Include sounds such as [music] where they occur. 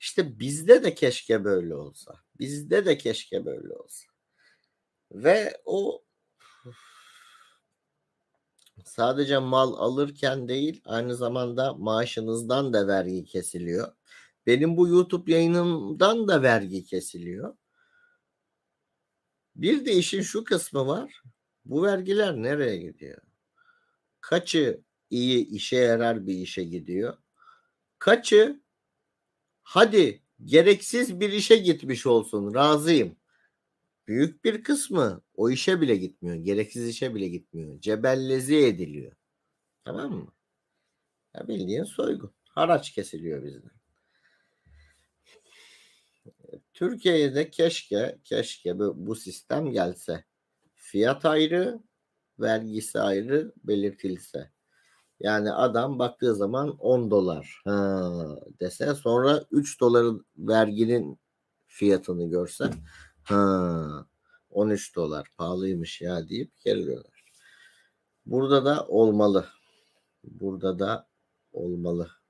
İşte bizde de keşke böyle olsa. Bizde de keşke böyle olsa. Ve o [sighs] sadece mal alırken değil aynı zamanda maaşınızdan da vergi kesiliyor. Benim bu YouTube yayınımdan da vergi kesiliyor. Bir de işin şu kısmı var. Bu vergiler nereye gidiyor? Kaçı iyi işe yarar bir işe gidiyor? Kaçı Hadi gereksiz bir işe gitmiş olsun razıyım. Büyük bir kısmı o işe bile gitmiyor. Gereksiz işe bile gitmiyor. Cebellezi ediliyor. Tamam mı? Ya bildiğin soygun. Haraç kesiliyor bizden. Türkiye'ye de keşke keşke bu, sistem gelse. Fiyat ayrı, vergisi ayrı belirtilse. Yani adam baktığı zaman 10 dolar ha, dese sonra 3 doların verginin fiyatını görse ha, 13 dolar pahalıymış ya deyip geri döner. Burada da olmalı. Burada da olmalı.